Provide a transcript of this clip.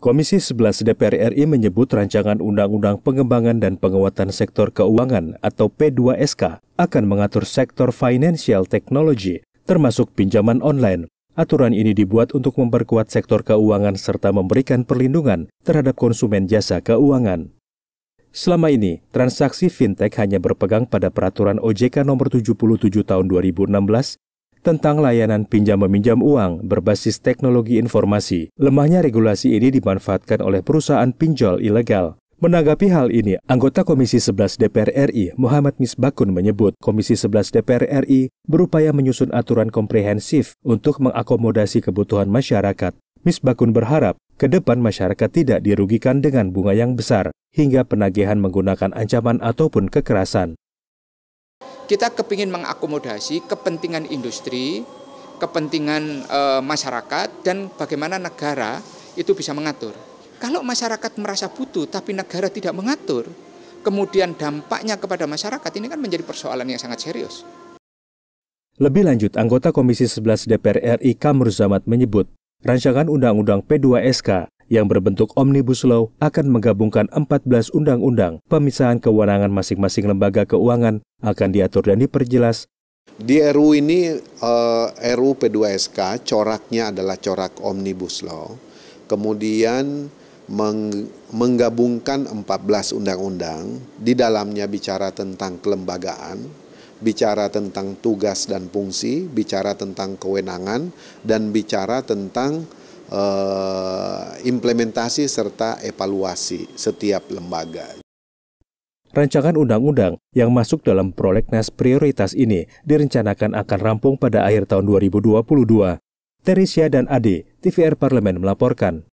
Komisi 11 DPR RI menyebut rancangan Undang-Undang Pengembangan dan Penguatan Sektor Keuangan atau P2SK akan mengatur sektor financial technology, termasuk pinjaman online. Aturan ini dibuat untuk memperkuat sektor keuangan serta memberikan perlindungan terhadap konsumen jasa keuangan. Selama ini, transaksi fintech hanya berpegang pada peraturan OJK nomor 77 tahun 2016 tentang layanan pinjam meminjam uang berbasis teknologi informasi. Lemahnya regulasi ini dimanfaatkan oleh perusahaan pinjol ilegal. Menanggapi hal ini, anggota Komisi 11 DPR RI, Muhammad Misbakun menyebut, Komisi 11 DPR RI berupaya menyusun aturan komprehensif untuk mengakomodasi kebutuhan masyarakat. Misbakun berharap ke depan masyarakat tidak dirugikan dengan bunga yang besar hingga penagihan menggunakan ancaman ataupun kekerasan. Kita kepingin mengakomodasi kepentingan industri, kepentingan e, masyarakat, dan bagaimana negara itu bisa mengatur. Kalau masyarakat merasa butuh tapi negara tidak mengatur, kemudian dampaknya kepada masyarakat ini kan menjadi persoalan yang sangat serius. Lebih lanjut, anggota Komisi 11 DPR RI Kamruzamat menyebut, rancangan Undang-Undang P2SK yang berbentuk Omnibus Law akan menggabungkan 14 undang-undang. Pemisahan kewenangan masing-masing lembaga keuangan akan diatur dan diperjelas. Di RU ini, uh, eh, RU P2SK, coraknya adalah corak Omnibus Law. Kemudian menggabungkan 14 undang-undang, di dalamnya bicara tentang kelembagaan, bicara tentang tugas dan fungsi, bicara tentang kewenangan, dan bicara tentang Eh, implementasi serta evaluasi setiap lembaga. Rancangan undang-undang yang masuk dalam prolegnas prioritas ini direncanakan akan rampung pada akhir tahun 2022. Teresia dan Ade, TVR Parlemen melaporkan.